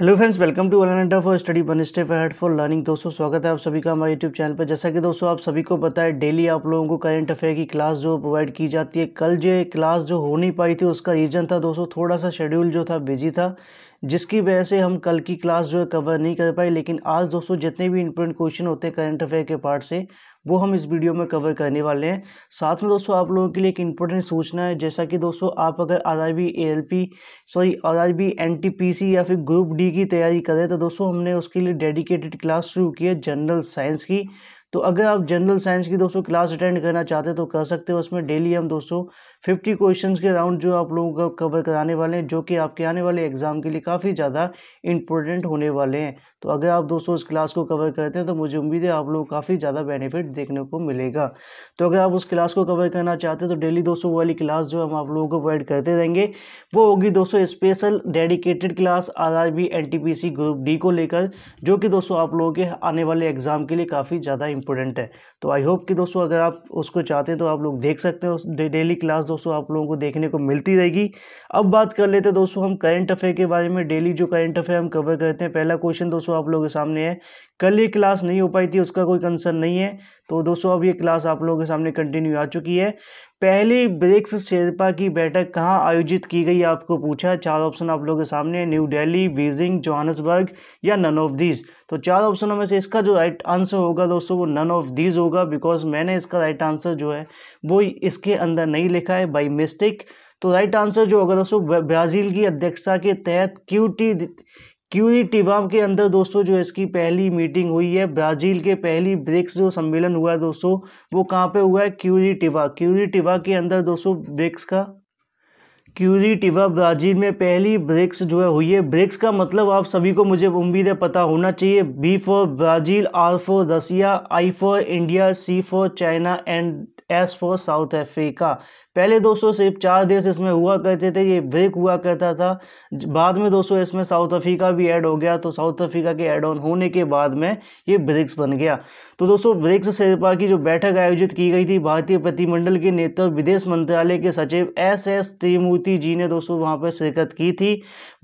hello friends welcome to and for study one step head for learning दोस्तों स्वागत है आप सभी का हमारे यूट्यूब चैनल पर जैसा कि दोस्तों आप सभी को पता है डेली आप लोगों को करंट अफेयर की क्लास जो प्रोवाइड की जाती है कल जो क्लास जो हो नहीं पाई थी उसका रीज़न था दोस्तों थोड़ा सा शेड्यूल जो था बिजी था जिसकी वजह से हम कल की क्लास जो है कवर नहीं कर पाए लेकिन आज दोस्तों जितने भी इंपोर्टेंट क्वेश्चन होते हैं करंट अफेयर के पार्ट से वो हम इस वीडियो में कवर करने वाले हैं साथ में दोस्तों आप लोगों के लिए एक इंपॉर्टेंट सूचना है जैसा कि दोस्तों आप अगर R I B A L P sorry R I B N T P C या फिर ग्रुप डी की तैयारी करें तो दोस्तों हमने उसके लिए डेडिकेटेड क्लास शुरू की है जनरल साइंस की तो अगर आप जनरल साइंस की दोस्तों क्लास अटेंड करना चाहते हैं तो कर सकते हो उसमें डेली हम दोस्तों फिफ्टी क्वेश्चंस के राउंड जो आप लोगों का कवर कराने वाले हैं जो कि आपके आने वाले एग्जाम के लिए काफ़ी ज़्यादा इंपॉर्टेंट होने वाले हैं तो अगर आप दोस्तों उस क्लास को कवर करते हैं तो मुझे उम्मीद है आप लोगों को काफ़ी ज़्यादा बेनिफिट देखने को मिलेगा तो अगर आप उस क्लास को कवर करना चाहते हैं तो डेली दोस्तों वाली क्लास जो हम आप लोगों को प्रोवाइड करते रहेंगे वो होगी दोस्तों special dedicated class R R B N T P C group D को लेकर जो कि दोस्तों आप लोगों के आने वाले एग्जाम के लिए काफ़ी ज़्यादा इम्पोर्टेंट है तो आई होप कि दोस्तों अगर आप उसको चाहते हैं तो आप लोग देख सकते हैं डेली क्लास दोस्तों आप लोगों को देखने को मिलती रहेगी अब बात कर लेते हैं दोस्तों हम करंट अफेयर के बारे में डेली जो करंट अफेयर हम कवर करते हैं पहला क्वेश्चन दोस्तों आप लोगों के सामने है कल ये क्लास नहीं हो पाई थी उसका कोई कंसर्न नहीं है तो दोस्तों अब ये क्लास आप लोगों के सामने कंटिन्यू आ चुकी है पहली ब्रिक्स शेरपा की बैठक कहाँ आयोजित की गई आपको पूछा चार ऑप्शन आप लोगों के सामने न्यू दिल्ली बीजिंग जोहानसबर्ग या नन ऑफ दीज तो चार ऑप्शनों में से इसका जो राइट आंसर होगा दोस्तों वो नन ऑफ दीज होगा बिकॉज मैंने इसका राइट आंसर जो है वो इसके अंदर नहीं लिखा है बाई मिस्टेक तो राइट आंसर जो होगा दोस्तों ब्राज़ील की अध्यक्षता के तहत क्यूटी टिवाम के अंदर दोस्तों जो इसकी पहली मीटिंग हुई है ब्राज़ील के पहली ब्रिक्स जो सम्मेलन हुआ है दोस्तों वो कहाँ पे हुआ है क्यूरी टिवा क्यूरी टिवा के अंदर दोस्तों ब्रिक्स का क्यूरी टिवा ब्राज़ील में पहली ब्रिक्स जो है हुई है ब्रिक्स का मतलब आप सभी को मुझे उम्मीद है पता होना चाहिए B for Brazil R for Russia I for India C for China and S for South Africa पहले दोस्तों सिर्फ चार देश इसमें हुआ करते थे ये ब्रेक हुआ करता था बाद में दोस्तों इसमें साउथ अफ्रीका भी ऐड हो गया तो साउथ अफ्रीका के ऐड ऑन होने के बाद में ये ब्रिक्स बन गया तो दोस्तों ब्रिक्स शेरपा की जो बैठक आयोजित की गई थी भारतीय प्रतिमंडल के नेतृत्व विदेश मंत्रालय के सचिव एस एस त्रिमूर्ति जी ने दोस्तों वहाँ पर शिरकत की थी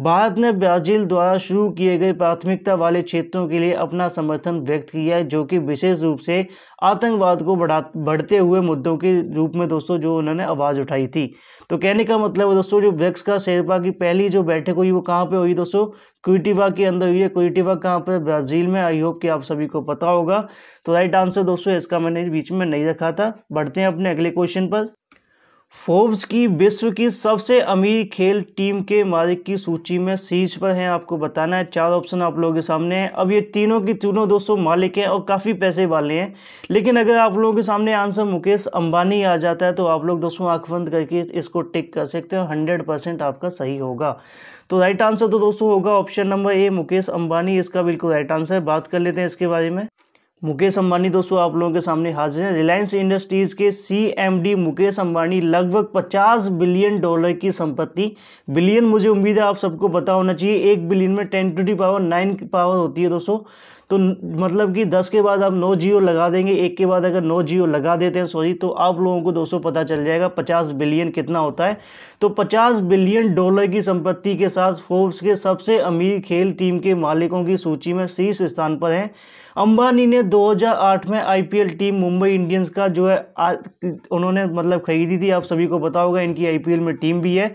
भारत ने ब्राजील द्वारा शुरू किए गए प्राथमिकता वाले क्षेत्रों के लिए अपना समर्थन व्यक्त किया है जो कि विशेष रूप से आतंकवाद को बढ़ा बढ़ते हुए मुद्दों के रूप में दोस्तों जो उन्होंने आवाज़ उठाई थी तो कहने का मतलब है दोस्तों जो ब्रिक्स का शेरपा की पहली जो बैठक हुई वो कहाँ पे हुई दोस्तों क्विटिवा के अंदर हुई है क्विटिवा कहाँ पे ब्राज़ील में आई होप कि आप सभी को पता होगा तो राइट आंसर दोस्तों इसका मैंने बीच में नहीं रखा था बढ़ते हैं अपने अगले क्वेश्चन पर फोर्ब्स की विश्व की सबसे अमीर खेल टीम के मालिक की सूची में शीर्ष पर हैं आपको बताना है चार ऑप्शन आप लोगों के सामने हैं अब ये तीनों की तीनों दोस्तों मालिक हैं और काफ़ी पैसे वाले हैं लेकिन अगर आप लोगों के सामने आंसर मुकेश अंबानी आ जाता है तो आप लोग दोस्तों आँख बंद करके इसको टिक कर सकते हो हंड्रेड परसेंट आपका सही होगा तो राइट आंसर तो दोस्तों होगा option number A Mukesh Ambani इसका बिल्कुल राइट आंसर है बात कर लेते हैं इसके बारे में मुकेश अंबानी दोस्तों आप लोगों के सामने हाजिर हैं रिलायंस इंडस्ट्रीज़ के सीएमडी मुकेश अंबानी लगभग 50 बिलियन डॉलर की संपत्ति बिलियन मुझे उम्मीद है आप सबको पता होना चाहिए एक बिलियन में 10 टू डी पावर 9 पावर होती है दोस्तों तो मतलब कि दस के बाद आप नौ जियो लगा देंगे एक के बाद अगर नौ जियो लगा देते हैं सॉरी तो आप लोगों को दोस्तों पता चल जाएगा पचास बिलियन कितना होता है तो पचास बिलियन डॉलर की संपत्ति के साथ फोर्ब्स के सबसे अमीर खेल टीम के मालिकों की सूची में शीर्ष स्थान पर हैं अंबानी ने 2008 में आईपीएल टीम मुंबई इंडियंस का जो है उन्होंने मतलब खरीदी थी आप सभी को बताओगा इनकी आईपीएल में टीम भी है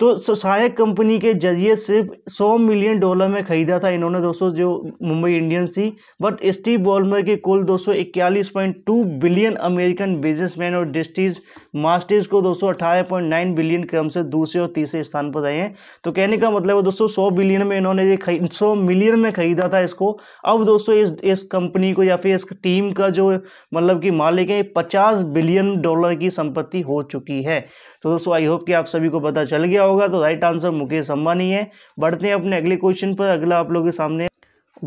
तो सहायक कंपनी के जरिए सिर्फ 100 मिलियन डॉलर में खरीदा था इन्होंने दोस्तों जो मुंबई इंडियंस थी बट स्टीव वॉलमर के कुल दोस्तों इक्यालीस बिलियन अमेरिकन बिजनेसमैन और डिस्टीज मास्टर्स को दोस्तों बिलियन क्रम से दूसरे और तीसरे स्थान पर रहे हैं तो कहने का मतलब है दोस्तों सौ बिलियन में इन्होंने ये सौ मिलियन में खरीदा था इसको अब दोस्तों इस इस कंपनी को या फिर इस टीम का जो मतलब कि मालिक है पचास बिलियन डॉलर की संपत्ति हो चुकी है तो दोस्तों आई होप कि आप सभी को पता चल गया होगा तो राइट आंसर मुकेश अंबानी है बढ़ते हैं अपने अगले क्वेश्चन पर अगला आप लोगों के सामने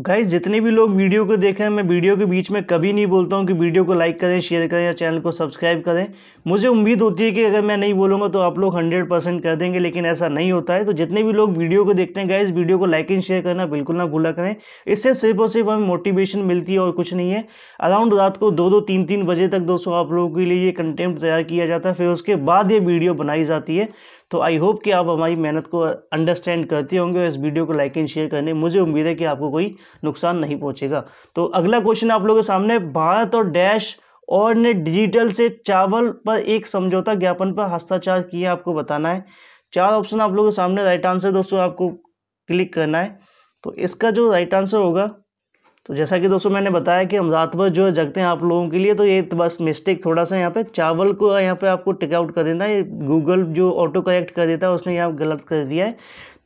गाइज जितने भी लोग वीडियो को देखें मैं वीडियो के बीच में कभी नहीं बोलता हूं कि वीडियो को लाइक करें शेयर करें या चैनल को सब्सक्राइब करें मुझे उम्मीद होती है कि अगर मैं नहीं बोलूंगा तो आप लोग 100 परसेंट कर देंगे लेकिन ऐसा नहीं होता है तो जितने भी लोग वीडियो को देखते हैं गाइज वीडियो को लाइक एंड शेयर करना बिल्कुल ना भूला करें इससे सिर्फ और सिर्फ हमें मोटिवेशन मिलती है और कुछ नहीं है अराउंड रात को दो दो तीन तीन बजे तक दोस्तों आप लोगों के लिए ये कंटेंट तैयार किया जाता है फिर उसके बाद ये वीडियो बनाई जाती है तो आई होप कि आप हमारी मेहनत को अंडरस्टैंड करते होंगे और इस वीडियो को लाइक एंड शेयर करने मुझे उम्मीद है कि आपको कोई नुकसान नहीं पहुँचेगा तो अगला क्वेश्चन आप लोगों के सामने भारत और डैश और ने डिजिटल से चावल पर एक समझौता ज्ञापन पर हस्ताक्षर किए आपको बताना है चार ऑप्शन आप लोगों के सामने राइट आंसर दोस्तों आपको क्लिक करना है तो इसका जो राइट आंसर होगा तो जैसा कि दोस्तों मैंने बताया कि हम रात भर जो है जगते हैं आप लोगों के लिए तो ये तो बस मिस्टेक थोड़ा सा यहाँ पे चावल को यहाँ पे आपको टिकआउट कर देना है गूगल जो ऑटो करेक्ट कर देता है उसने यहाँ गलत कर दिया है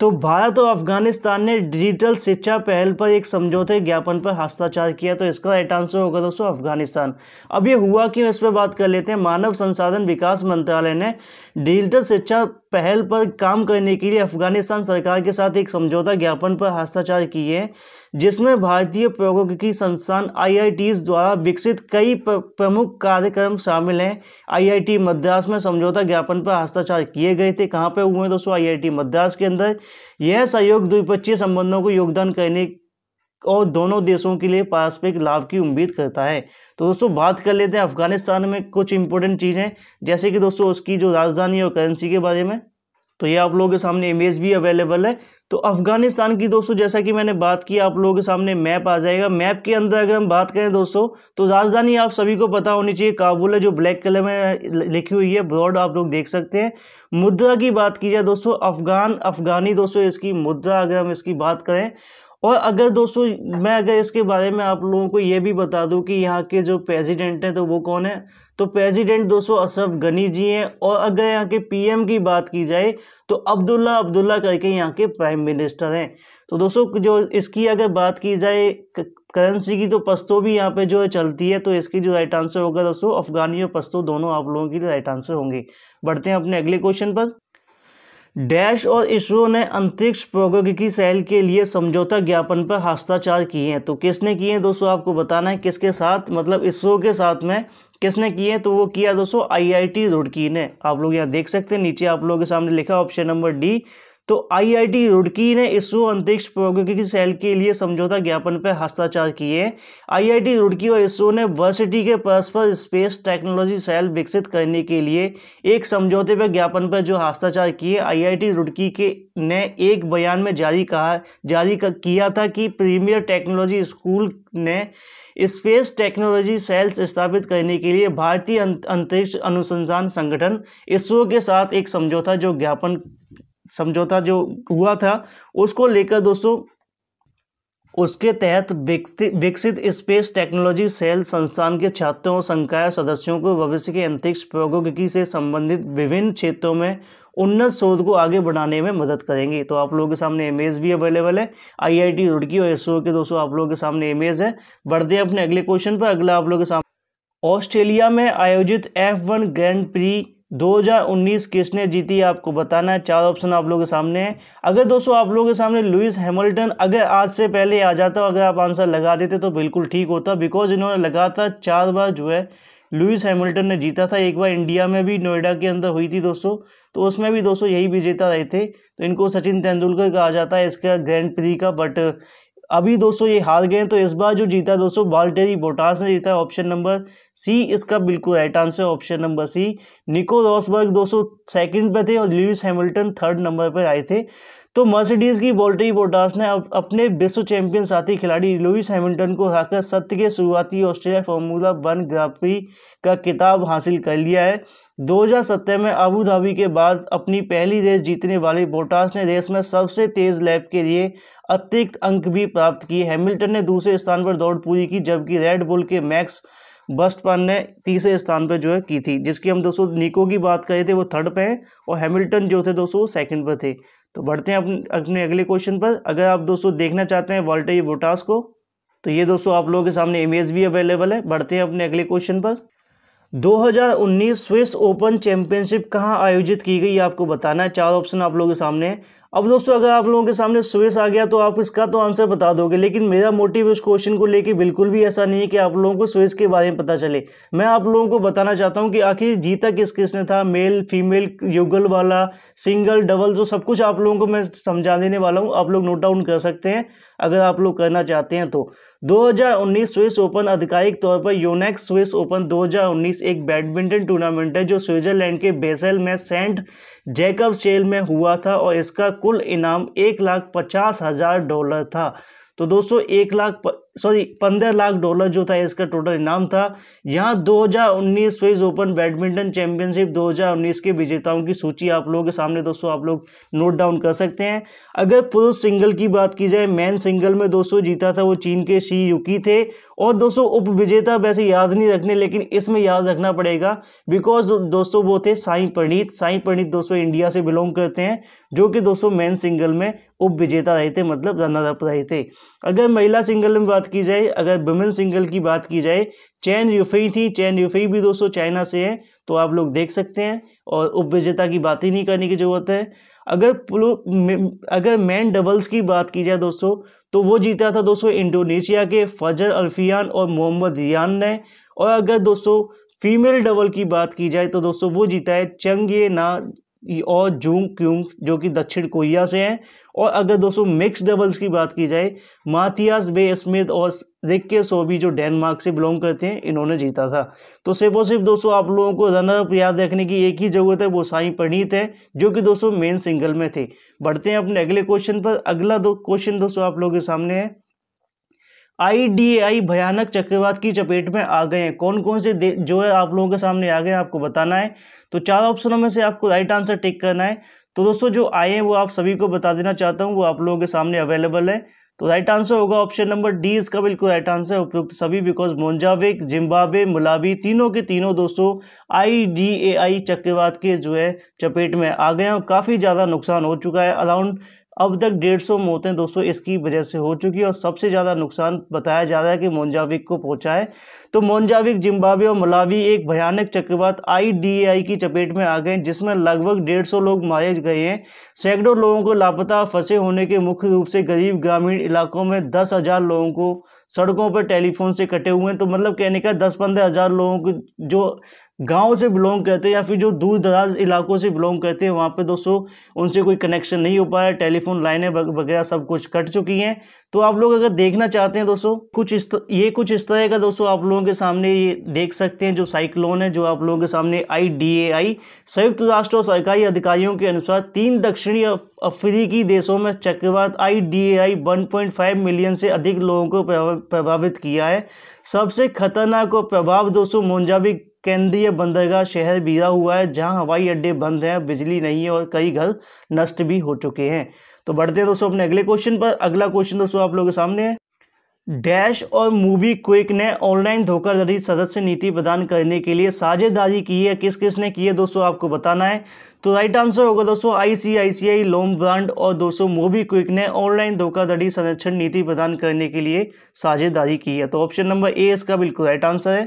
तो भारत और अफगानिस्तान ने डिजिटल शिक्षा पहल पर एक समझौते ज्ञापन पर हस्ताक्षर किया तो इसका राइट आंसर होगा दोस्तों अफगानिस्तान अब ये हुआ क्यों इस पर बात कर लेते हैं मानव संसाधन विकास मंत्रालय ने डिजिटल शिक्षा पहल पर काम करने के लिए अफगानिस्तान सरकार के साथ एक समझौता ज्ञापन पर हस्ताक्षर किए जिसमें भारतीय प्रौद्योगिकी संस्थान आई द्वारा विकसित कई प्रमुख कार्यक्रम शामिल हैं आईआईटी मद्रास में समझौता ज्ञापन पर हस्ताक्षर किए गए थे कहाँ पर हुए दोस्तों आईआईटी मद्रास के अंदर यह सहयोग द्विपक्षीय संबंधों को योगदान करने और दोनों देशों के लिए पारस्परिक लाभ की उम्मीद करता है तो दोस्तों बात कर लेते हैं अफगानिस्तान में कुछ इंपॉर्टेंट चीज़ें जैसे कि दोस्तों उसकी जो राजधानी और करेंसी के बारे में तो ये आप लोगों के सामने इमेज भी अवेलेबल है तो अफ़गानिस्तान की दोस्तों जैसा कि मैंने बात की आप लोगों के सामने मैप आ जाएगा मैप के अंदर अगर हम बात करें दोस्तों तो राजधानी आप सभी को पता होनी चाहिए काबुल है जो ब्लैक कलर में लिखी हुई है ब्रॉड आप लोग देख सकते हैं मुद्रा की बात की जाए दोस्तों अफ़गान अफ़गानी दोस्तों इसकी मुद्रा अगर हम इसकी बात करें और अगर दोस्तों मैं अगर इसके बारे में आप लोगों को ये भी बता दूं कि यहाँ के जो प्रेसिडेंट हैं तो वो कौन है तो प्रेसिडेंट दोस्तों अशरफ गनी जी हैं और अगर यहाँ के पीएम की बात की जाए तो अब्दुल्ला अब्दुल्ला करके यहाँ के प्राइम मिनिस्टर हैं तो दोस्तों जो इसकी अगर बात की जाए करेंसी की तो पस्तो भी यहाँ पे जो चलती है तो इसकी जो राइट आंसर होगा दोस्तों अफगानी और पस्तो दोनों आप लोगों की राइट आंसर होंगे बढ़ते हैं अपने अगले क्वेश्चन पर डैश और इसरो ने अंतरिक्ष प्रौद्योगिकी सेल के लिए समझौता ज्ञापन पर हस्ताक्षर किए हैं तो किसने किए हैं दोस्तों आपको बताना है किसके साथ मतलब इसरो के साथ में किसने किए तो वो किया दोस्तों आईआईटी रुड़की ने आप लोग यहाँ देख सकते हैं नीचे आप लोगों के सामने लिखा ऑप्शन नंबर डी तो आईआईटी रुड़की ने इसरो अंतरिक्ष प्रौद्योगिकी सेल के लिए समझौता ज्ञापन पर हस्ताक्षर किए आईआईटी रुड़की और इसरो ने वर्सिटी के परस्पर स्पेस टेक्नोलॉजी सेल विकसित करने के लिए एक समझौते पर ज्ञापन पर जो हस्ताक्षर किए आईआईटी रुड़की के ने एक बयान में जारी कहा जारी किया था कि प्रीमियर टेक्नोलॉजी स्कूल ने स्पेस टेक्नोलॉजी सेल्स स्थापित करने के लिए भारतीय अं-, अंतरिक्ष अनुसंधान संगठन इसरो के साथ एक समझौता जो ज्ञापन समझौता जो हुआ था उसको लेकर दोस्तों उसके तहत विकसित स्पेस टेक्नोलॉजी सेल संस्थान के छात्रों और संकाय सदस्यों को भविष्य के अंतरिक्ष प्रौद्योगिकी से संबंधित विभिन्न क्षेत्रों में उन्नत शोध को आगे बढ़ाने में मदद करेंगे तो आप लोगों के सामने इमेज भी अवेलेबल है आईआईटी रुड़की और इसरो के दोस्तों आप लोगों के सामने इमेज है बढ़ते हैं अपने अगले क्वेश्चन पर अगला आप लोगों के सामने ऑस्ट्रेलिया में आयोजित एफ ग्रैंड प्री 2019 किसने जीती आपको बताना है चार ऑप्शन आप लोगों के सामने है अगर दोस्तों आप लोगों के सामने लुइस हैमिल्टन अगर आज से पहले आ जाता अगर आप आंसर लगा देते तो बिल्कुल ठीक होता बिकॉज इन्होंने लगातार चार बार जो है लुइस हैमिल्टन ने जीता था एक बार इंडिया में भी नोएडा के अंदर हुई थी दोस्तों तो उसमें भी दोस्तों यही विजेता रहे थे तो इनको सचिन तेंदुलकर कहा जाता है इसका ग्रैंड प्री का बट अभी दोस्तों ये हार गए तो इस बार जो जीता है दोस्तों बाल्टेरी बोटास ने जीता है ऑप्शन नंबर सी इसका बिल्कुल right answer option number C Nico Rosberg दोस्तों सेकंड पे थे और लुइस हैमिल्टन थर्ड नंबर पर आए थे तो मर्सिडीज़ की वोल्टेज बोटास ने अपने विश्व चैंपियन साथी खिलाड़ी लुइस हैमिल्टन को हराकर सत्य के शुरुआती ऑस्ट्रेलिया फार्मूला वन ग्राफी का किताब हासिल कर लिया है 2017 में अबू धाबी के बाद अपनी पहली रेस जीतने वाली बोटास ने रेस में सबसे तेज़ लैप के लिए अतिरिक्त अंक भी प्राप्त किए हैमिल्टन ने दूसरे स्थान पर दौड़ पूरी की जबकि रेड बुल के मैक्स बस्टपन ने तीसरे स्थान पर जो है की थी जिसकी हम दोस्तों निको की बात करें थे वो थर्ड पे हैं और हैमिल्टन जो थे दोस्तों सेकंड पर थे तो बढ़ते हैं अपने अपने अगले क्वेश्चन पर अगर आप दोस्तों देखना चाहते हैं वॉल्टे बोटास को तो ये दोस्तों आप लोगों के सामने इमेज भी अवेलेबल है बढ़ते हैं अपने अगले क्वेश्चन पर 2019 स्विस ओपन चैंपियनशिप कहाँ आयोजित की गई आपको बताना है चार ऑप्शन आप लोगों के सामने अब दोस्तों अगर आप लोगों के सामने स्विस आ गया तो आप इसका तो आंसर बता दोगे लेकिन मेरा मोटिव इस क्वेश्चन को लेके बिल्कुल भी ऐसा नहीं है कि आप लोगों को स्विस के बारे में पता चले मैं आप लोगों को बताना चाहता हूँ कि आखिर जीता किस किसने था मेल फीमेल युगल वाला सिंगल डबल जो सब कुछ आप लोगों को मैं समझा देने वाला हूँ आप लोग नोट डाउन कर सकते हैं अगर आप लोग करना चाहते हैं तो दो स्विस ओपन आधिकारिक तौर पर योनेक्स स्विस ओपन दो एक बैडमिंटन टूर्नामेंट है जो स्विट्जरलैंड के बेसल में सेंट जैकब सेल में हुआ था और इसका कुल इनाम एक लाख पचास हज़ार डॉलर था तो दोस्तों एक लाख प... सॉरी पंद्रह लाख डॉलर जो था इसका टोटल इनाम था यहाँ 2019 स्विस ओपन बैडमिंटन चैंपियनशिप 2019 के विजेताओं की सूची आप लोगों के सामने दोस्तों आप लोग नोट डाउन कर सकते हैं अगर पुरुष सिंगल की बात की जाए मैन सिंगल में दोस्तों जीता था वो चीन के शी युकी थे और दोस्तों उप विजेता वैसे याद नहीं रखने लेकिन इसमें याद रखना पड़ेगा बिकॉज दोस्तों वो थे साई प्रणीत साई प्रणीत दोस्तों इंडिया से बिलोंग करते हैं जो कि दोस्तों मैन सिंगल में उप विजेता रहे थे मतलब रनर अप रहे थे अगर महिला सिंगल में बात की जाए अगर विमेन सिंगल की बात की जाए चैन यूफई थी चैन यूफई भी दोस्तों चाइना से है तो आप लोग देख सकते हैं और उप विजेता की बात ही नहीं करने की ज़रूरत है अगर अगर मैन डबल्स की बात की जाए दोस्तों तो वो जीता था दोस्तों इंडोनेशिया के फजर अल्फियान और मोहम्मद रियान ने और अगर दोस्तों फीमेल डबल की बात की जाए तो दोस्तों वो जीता है चंग ये ना और जूंग क्यूंग जो कि दक्षिण कोरिया से हैं और अगर दोस्तों मिक्स डबल्स की बात की जाए माथियास बे स्मिथ और रिक्के सोबी जो डेनमार्क से बिलोंग करते हैं इन्होंने जीता था तो सिर्फ और सिर्फ दोस्तों आप लोगों को रनर अप याद रखने की एक ही ज़रूरत है वो साई प्रणीत है जो कि दोस्तों मेन सिंगल में थे बढ़ते हैं अपने अगले क्वेश्चन पर अगला दो क्वेश्चन दोस्तों आप लोगों के सामने है आईडीआई भयानक चक्रवात की चपेट में आ गए हैं कौन कौन से जो है आप लोगों के सामने आ गए हैं आपको बताना है तो चार ऑप्शनों में से आपको राइट आंसर टिक करना है तो दोस्तों जो आए हैं वो आप सभी को बता देना चाहता हूँ वो आप लोगों के सामने अवेलेबल है तो राइट आंसर होगा ऑप्शन नंबर डी इसका बिल्कुल राइट आंसर है उपयुक्त सभी बिकॉज मोन्जाविक जिम्बाबे मुलाबी तीनों के तीनों दोस्तों आई डी ए आई चक्रवात के जो है चपेट में आ गए हैं और काफ़ी ज़्यादा नुकसान हो चुका है अराउंड अब तक डेढ़ सौ मौतें दोस्तों इसकी वजह से हो चुकी है और सबसे ज़्यादा नुकसान बताया जा रहा है कि मोन्जाविक को पहुंचा है तो मोन्जाविक जिम्बावे और मलावी एक भयानक चक्रवात आई की चपेट में आ गए जिसमें लगभग डेढ़ सौ लोग मारे गए हैं सैकड़ों लोगों को लापता फंसे होने के मुख्य रूप से गरीब ग्रामीण इलाकों में दस हज़ार लोगों को सड़कों पर टेलीफोन से कटे हुए हैं तो मतलब कहने का दस पंद्रह हज़ार लोगों को जो गांव से बिलोंग करते हैं या फिर जो दूर दराज इलाकों से बिलोंग करते हैं वहाँ पे दोस्तों उनसे कोई कनेक्शन नहीं हो पाया टेलीफोन लाइनें वगैरह सब कुछ कट चुकी हैं तो आप लोग अगर देखना चाहते हैं दोस्तों कुछ इस ये कुछ इस तरह का दोस्तों आप लोगों के सामने ये देख सकते हैं जो साइक्लोन है जो आप लोगों के सामने आई संयुक्त राष्ट्र और सरकारी अधिकारियों के अनुसार तीन दक्षिणी अफ्रीकी देशों में चक्रवात I D A I one point five million से अधिक लोगों को प्रभावित किया है सबसे खतरनाक और प्रभाव दोस्तों मोन्जाबिक केंद्रीय बंदरगाह शहर बीरा हुआ है जहां हवाई अड्डे बंद हैं बिजली नहीं है और कई घर नष्ट भी हो चुके हैं तो बढ़ते हैं दोस्तों अपने अगले क्वेश्चन पर अगला क्वेश्चन दोस्तों आप लोगों के सामने है डैश और मूवी क्विक ने ऑनलाइन धोखाधड़ी सदस्य नीति प्रदान करने के लिए साझेदारी की है किस किस ने की है दोस्तों आपको बताना है तो राइट आंसर होगा दोस्तों आईसीआईसीआई लोम ब्रांड और दोस्तों मूवी क्विक ने ऑनलाइन धोखाधड़ी संरक्षण नीति प्रदान करने के लिए साझेदारी की है तो ऑप्शन नंबर ए इसका बिल्कुल राइट आंसर है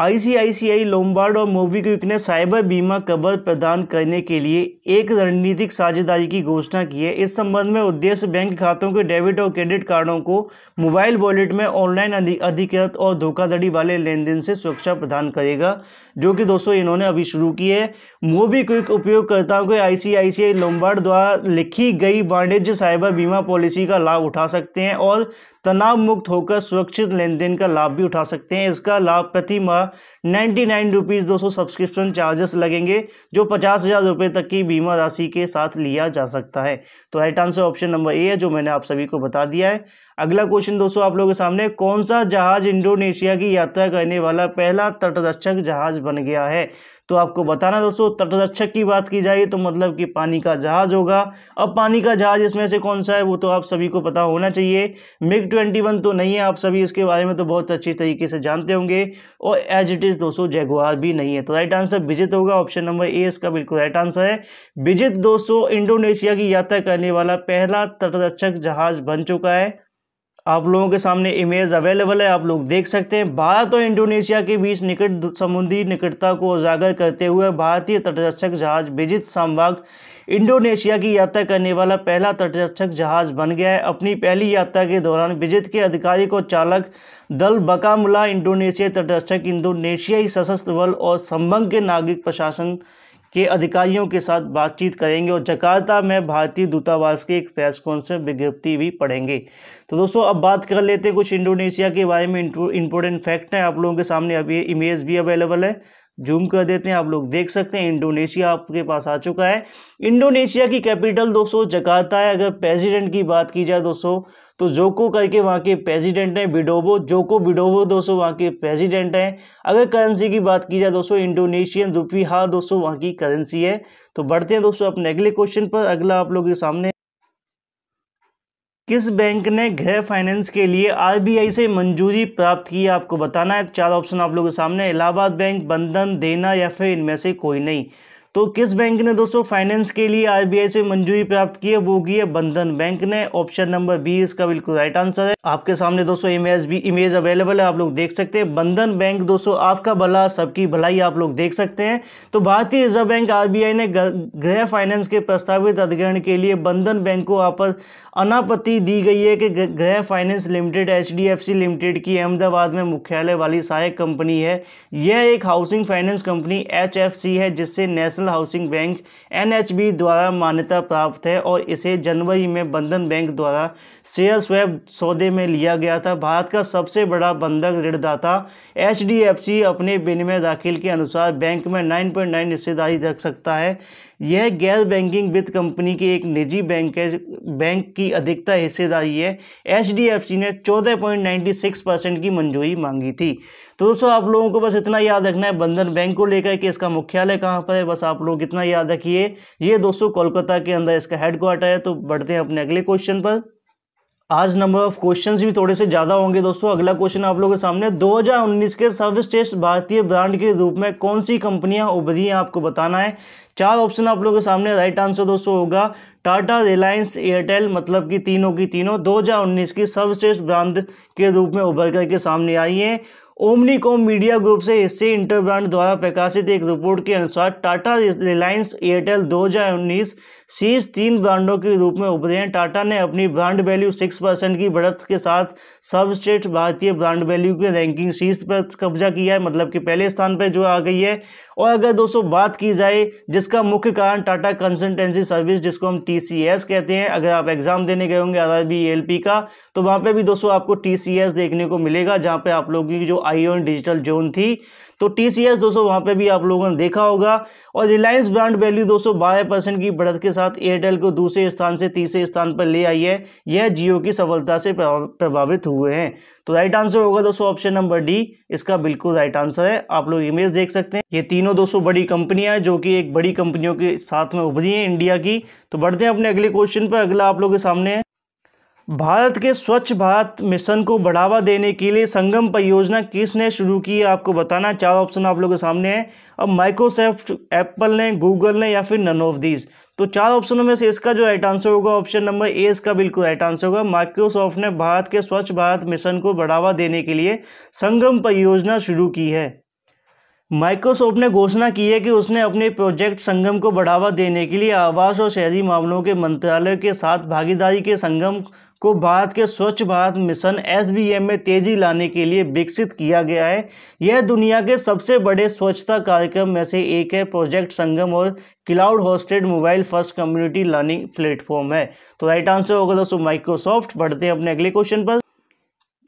आईसीआईसीआई लोमबार्ड और मोबीक्विक ने साइबर बीमा कवर प्रदान करने के लिए एक रणनीतिक साझेदारी की घोषणा की है इस संबंध में उद्देश्य बैंक खातों के डेबिट और क्रेडिट कार्डों को मोबाइल वॉलेट में ऑनलाइन अधिकृत और धोखाधड़ी वाले लेन देन से सुरक्षा प्रदान करेगा जो कि दोस्तों इन्होंने अभी शुरू की है मोबीक्विक उपयोगकर्ताओं के आईसीआईसीआई लोमबार्ड द्वारा लिखी गई वाणिज्य साइबर बीमा पॉलिसी का लाभ उठा सकते हैं और तनाव मुक्त होकर सुरक्षित लेन देन का लाभ भी उठा सकते हैं इसका लाभ प्रति माह नाइन्टी नाइन रुपीज़ दो सौ सब्सक्रिप्शन चार्जेस लगेंगे जो पचास हज़ार रुपये तक की बीमा राशि के साथ लिया जा सकता है तो right answer option number A है जो मैंने आप सभी को बता दिया है अगला क्वेश्चन दोस्तों आप लोगों के सामने कौन सा जहाज़ इंडोनेशिया की यात्रा करने वाला पहला तटरक्षक जहाज़ बन गया है तो आपको बताना दोस्तों तटरक्षक की बात की जाए तो मतलब कि पानी का जहाज होगा अब पानी का जहाज इसमें से कौन सा है वो तो आप सभी को पता होना चाहिए मिग ट्वेंटी वन तो नहीं है आप सभी इसके बारे में तो बहुत अच्छी तरीके से जानते होंगे और एज इट इज़ इस दोस्तों जयगुआर भी नहीं है तो राइट आंसर विजित होगा ऑप्शन नंबर ए इसका बिल्कुल राइट आंसर है विजित दोस्तों इंडोनेशिया की यात्रा करने वाला पहला तटरक्षक जहाज बन चुका है आप लोगों के सामने इमेज अवेलेबल है आप लोग देख सकते हैं भारत और इंडोनेशिया के बीच निकट समुद्री निकटता को उजागर करते हुए भारतीय तटरक्षक जहाज विजित संवाग इंडोनेशिया की यात्रा करने वाला पहला तटरक्षक जहाज बन गया है अपनी पहली यात्रा के दौरान विजित के अधिकारी को चालक दल बकामुला इंडोनेशिया तटरक्षक इंडोनेशियाई सशस्त्र बल और संबंध के नागरिक प्रशासन के अधिकारियों के साथ बातचीत करेंगे और जकार्ता में भारतीय दूतावास के एक प्रेस कॉन्फ्रेंस विज्ञप्ति भी पढ़ेंगे तो दोस्तों अब बात कर लेते हैं कुछ इंडोनेशिया के बारे में इंपोर्टेंट फैक्ट हैं आप लोगों के सामने अभी इमेज भी अवेलेबल है जूम कर देते हैं आप लोग देख सकते हैं इंडोनेशिया आपके पास आ चुका है इंडोनेशिया की कैपिटल दोस्तों जकार्ता है अगर प्रेसिडेंट की बात की जाए दोस्तों तो जोको करके वहाँ के प्रेसिडेंट हैं बिडोबो जोको बिडोबो दोस्तों वहाँ के प्रेसिडेंट हैं अगर करेंसी की बात की जाए दोस्तों इंडोनेशियन रुपी हाँ दोस्तों वहाँ की करेंसी है तो बढ़ते हैं दोस्तों अपने अगले क्वेश्चन पर अगला आप लोग के सामने किस बैंक ने गृह फाइनेंस के लिए आर से मंजूरी प्राप्त की आपको बताना है चार ऑप्शन आप लोगों के सामने इलाहाबाद बैंक बंधन देना या फिर इनमें से कोई नहीं तो किस बैंक ने दोस्तों फाइनेंस के लिए आरबीआई से मंजूरी प्राप्त की है वो की है बंधन बैंक ने ऑप्शन नंबर बी इसका बिल्कुल राइट आंसर है आपके सामने दोस्तों इमेज भी इमेज अवेलेबल है आप लोग देख सकते हैं बंधन बैंक दोस्तों आपका भला सबकी भलाई आप लोग देख सकते हैं तो भारतीय रिजर्व बैंक आरबीआई ने गृह फाइनेंस के प्रस्तावित अधिग्रहण के लिए बंधन बैंक को आपस अनापत्ति दी गई है कि गृह फाइनेंस लिमिटेड एच लिमिटेड की अहमदाबाद में मुख्यालय वाली सहायक कंपनी है यह एक हाउसिंग फाइनेंस कंपनी एच है जिससे national national housing bank NHB द्वारा मान्यता प्राप्त है और इसे जनवरी में बंधन बैंक द्वारा शेयर स्वैप सौदे में लिया गया था भारत का सबसे बड़ा बंधक ऋणदाता एच अपने विनिमय दाखिल के अनुसार बैंक में नाइन पॉइंट नाइन हिस्सेदारी रख सकता है यह गैर बैंकिंग वित्त कंपनी की एक निजी बैंक है बैंक की अधिकता हिस्सेदारी है एच ने चौदह पॉइंट नाइन्टी सिक्स परसेंट की मंजूरी मांगी थी तो दोस्तों आप लोगों को बस इतना याद रखना है बंधन बैंक को लेकर कि इसका मुख्यालय कहाँ पर है बस आप लोग इतना याद रखिए ये दोस्तों कोलकाता के अंदर इसका हेडक्वार्टर है तो बढ़ते हैं अपने अगले क्वेश्चन पर आज नंबर ऑफ क्वेश्चंस भी थोड़े से ज़्यादा होंगे दोस्तों अगला क्वेश्चन आप लोगों के सामने 2019 के सर्वश्रेष्ठ भारतीय ब्रांड के रूप में कौन सी कंपनियां उभरी हैं आपको बताना है चार ऑप्शन आप लोगों के सामने राइट आंसर दोस्तों होगा टाटा रिलायंस एयरटेल मतलब कि तीनों की तीनों 2019 की सर्वश्रेष्ठ ब्रांड के रूप में उभर करके सामने आई है ओमनीकॉम मीडिया ग्रुप से हिस्से इंटरब्रांड द्वारा प्रकाशित एक रिपोर्ट के अनुसार टाटा रिलायंस एयरटेल 2019 शीर्ष तीन ब्रांडों के रूप में उभरे हैं टाटा ने अपनी ब्रांड वैल्यू 6 परसेंट की बढ़त के साथ सर्वश्रेष्ठ भारतीय ब्रांड वैल्यू की रैंकिंग शीर्ष पर कब्जा किया है मतलब कि पहले स्थान पर जो आ गई है और अगर दोस्तों बात की जाए जिसका मुख्य कारण टाटा कंसल्टेंसी सर्विस जिसको हम टी कहते हैं अगर आप एग्जाम देने गए होंगे आर का तो वहाँ पर भी दोस्तों आपको टी देखने को मिलेगा जहाँ पर आप लोगों की जो आईओन डिजिटल जोन थी तो टी सी एस दोस्तों वहाँ पर भी आप लोगों ने देखा होगा और रिलायंस ब्रांड वैल्यू दोस्तों बारह परसेंट की बढ़त के साथ एयरटेल को दूसरे स्थान से तीसरे स्थान पर ले आई है यह जियो की सफलता से प्रभावित हुए हैं तो राइट आंसर होगा दोस्तों ऑप्शन नंबर डी इसका बिल्कुल राइट आंसर है आप लोग इमेज देख सकते हैं ये तीनों दोस्तों बड़ी कंपनियां हैं जो कि एक बड़ी कंपनियों के साथ में उभरी हैं इंडिया की तो बढ़ते हैं अपने अगले क्वेश्चन पर अगला आप लोग के सामने है भारत के स्वच्छ भारत मिशन को बढ़ावा देने के लिए संगम परियोजना किसने शुरू की है आपको बताना चार ऑप्शन आप लोगों के सामने हैं अब माइक्रोसॉफ्ट एप्पल ने गूगल ने या फिर नन ऑफ दीज तो चार ऑप्शनों में से इसका जो राइट आंसर होगा ऑप्शन नंबर ए इसका बिल्कुल राइट आंसर होगा माइक्रोसॉफ्ट ने भारत के स्वच्छ भारत मिशन को बढ़ावा देने के लिए संगम परियोजना शुरू की है माइक्रोसॉफ्ट ने घोषणा की है कि उसने अपने प्रोजेक्ट संगम को बढ़ावा देने के लिए आवास और शहरी मामलों के मंत्रालय के साथ भागीदारी के संगम को भारत के स्वच्छ भारत मिशन एस में तेजी लाने के लिए विकसित किया गया है यह दुनिया के सबसे बड़े स्वच्छता कार्यक्रम में से एक है प्रोजेक्ट संगम और cloud hosted mobile first community learning platform है तो राइट आंसर होगा दोस्तों माइक्रोसॉफ्ट बढ़ते हैं अपने अगले क्वेश्चन पर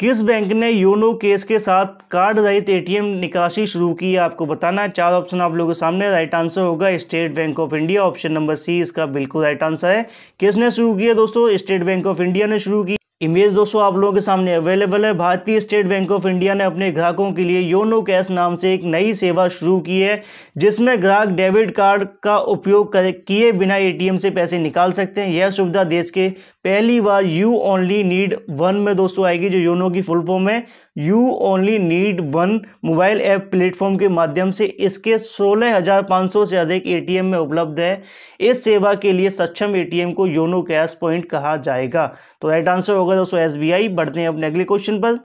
किस बैंक ने योनो केस के साथ कार्ड रहित एटीएम निकासी शुरू की आपको बताना है चार ऑप्शन आप लोगों के सामने राइट आंसर होगा State Bank of India option number C इसका बिल्कुल राइट आंसर है किसने शुरू किया दोस्तों स्टेट बैंक ऑफ इंडिया ने शुरू किया इमेज दोस्तों आप लोगों के सामने अवेलेबल है भारतीय स्टेट बैंक ऑफ इंडिया ने अपने ग्राहकों के लिए योनो कैश नाम से एक नई सेवा शुरू की है जिसमें ग्राहक डेबिट कार्ड का उपयोग किए बिना एटीएम से पैसे निकाल सकते हैं यह सुविधा देश के पहली बार यू ओनली नीड वन में दोस्तों आएगी जो योनो की फुल फॉर्म है you only need one mobile app platform के माध्यम से इसके सोलह से अधिक ए में उपलब्ध है इस सेवा के लिए सक्षम ए को योनो कैश पॉइंट कहा जाएगा तो राइट आंसर होगा दोस्तों एस बढ़ते हैं अपने अगले क्वेश्चन पर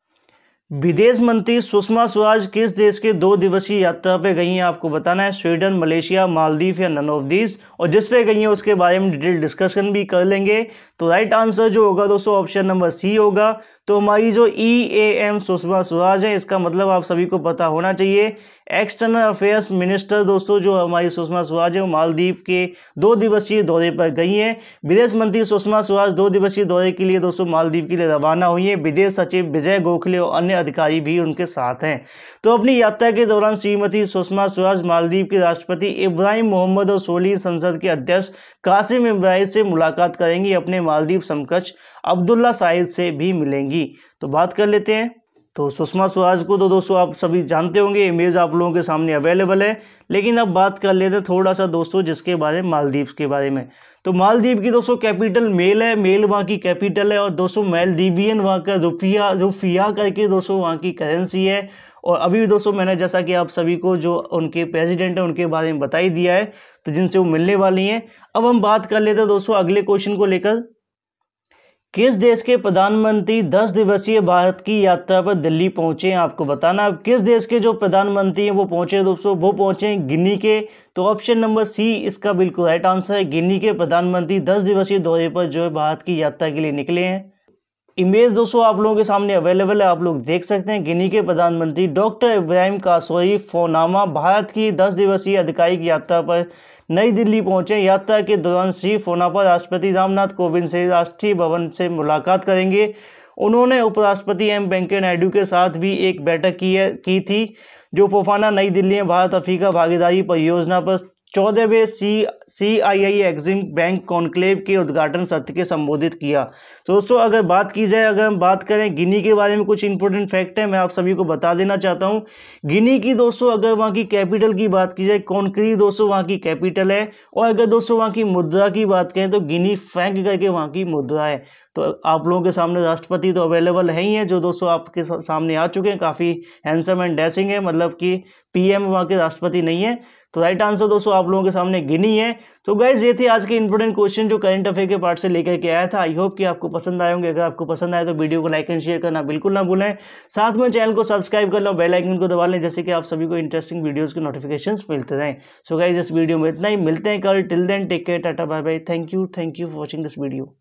विदेश मंत्री सुषमा स्वराज किस देश के दो दिवसीय यात्रा पे गई हैं आपको बताना है स्वीडन मलेशिया मालदीव या नन ऑफ दीज और जिस पे गई हैं उसके बारे में डिटेल डिस्कशन भी कर लेंगे तो राइट आंसर जो होगा दोस्तों ऑप्शन नंबर सी होगा तो हमारी जो E A M Sushma Swaraj है इसका मतलब आप सभी को पता होना चाहिए एक्सटर्नल अफेयर्स मिनिस्टर दोस्तों जो हमारी सुषमा स्वराज है वो मालदीव के दो दिवसीय दौरे पर गई हैं विदेश मंत्री सुषमा स्वराज दो दिवसीय दौरे के लिए दोस्तों मालदीव के लिए रवाना हुई हैं विदेश सचिव विजय गोखले और अन्य अधिकारी भी उनके साथ हैं तो अपनी यात्रा के दौरान श्रीमती सुषमा स्वराज मालदीव के राष्ट्रपति इब्राहिम मोहम्मद और सोली संसद के अध्यक्ष कासिम इब्राहिम से मुलाकात करेंगी अपने मालदीव समकक्ष अब्दुल्ला साहिद से भी मिलेंगी तो बात कर लेते हैं तो सुषमा स्वराज को तो दोस्तों आप सभी जानते होंगे इमेज आप लोगों के सामने अवेलेबल है लेकिन अब बात कर लेते हैं थोड़ा सा दोस्तों जिसके बारे में मालदीव के बारे में तो मालदीव की दोस्तों कैपिटल मेल है मेल वहाँ की कैपिटल है और दोस्तों मालदीवियन वहाँ का रुपया रुपया करके दोस्तों वहाँ की करेंसी है और अभी भी दोस्तों मैंने जैसा कि आप सभी को जो उनके प्रेजिडेंट हैं उनके बारे में बताई दिया है तो जिनसे वो मिलने वाली हैं अब हम बात कर लेते हैं दोस्तों अगले क्वेश्चन को लेकर किस देश के प्रधानमंत्री दस दिवसीय भारत की यात्रा पर दिल्ली पहुंचे हैं आपको बताना अब किस देश के जो प्रधानमंत्री हैं वो पहुंचे दोस्तों वो पहुंचे गिनी के तो ऑप्शन नंबर सी इसका बिल्कुल राइट आंसर है गिनी के प्रधानमंत्री दस दिवसीय दौरे पर जो है भारत की यात्रा के लिए निकले हैं इमेज दोस्तों आप लोगों के सामने अवेलेबल है आप लोग देख सकते हैं गिनी के प्रधानमंत्री doctor Ibrahima Kassory Fofana Bharat की 10 दिवसीय आधिकारिक यात्रा पर नई दिल्ली पहुंचे यात्रा के दौरान श्री फोना पर राष्ट्रपति रामनाथ कोविंद से राष्ट्रीय भवन से मुलाकात करेंगे उन्होंने उपराष्ट्रपति एम वेंकैया नायडू के साथ भी एक बैठक की है की थी जो फोफाना नई दिल्ली में भारत अफ्रीका भागीदारी परियोजना पर चौदहवें C C I I Exim bank conclave के उद्घाटन सत्र के संबोधित किया तो दोस्तों अगर बात की जाए अगर हम बात करें गिनी के बारे में कुछ इंपॉर्टेंट फैक्ट है मैं आप सभी को बता देना चाहता हूं गिनी की दोस्तों अगर वहाँ की कैपिटल की बात की जाए कॉन्क्री दोस्तों वहाँ की कैपिटल है और अगर दोस्तों वहाँ की मुद्रा की बात करें तो गिनी फेंक करके वहाँ की मुद्रा है तो आप लोगों के सामने राष्ट्रपति तो अवेलेबल है ही हैं जो दोस्तों आपके सामने आ चुके हैं काफ़ी हैंडसम एंड डैसिंग है मतलब कि पीएम वहाँ के राष्ट्रपति नहीं है तो राइट आंसर दोस्तों आप लोगों के सामने गिनी है तो गाइज ये थे आज के इंपोर्टेंट क्वेश्चन जो करंट अफेयर के पार्ट से लेकर के आया था आई होप कि आपको पसंद आए होंगे अगर आपको पसंद आए तो वीडियो को लाइक एंड शेयर करना बिल्कुल ना भूलें साथ में चैनल को सब्सक्राइब कर लो बेल आइकन को दबा लें जैसे कि आप सभी को इंटरेस्टिंग वीडियोज़ के नोटिफिकेशन मिलते रहें सो गाइज इस वीडियो में इतना ही मिलते हैं कल till then take care tata bye bye thank you thank you for watching this video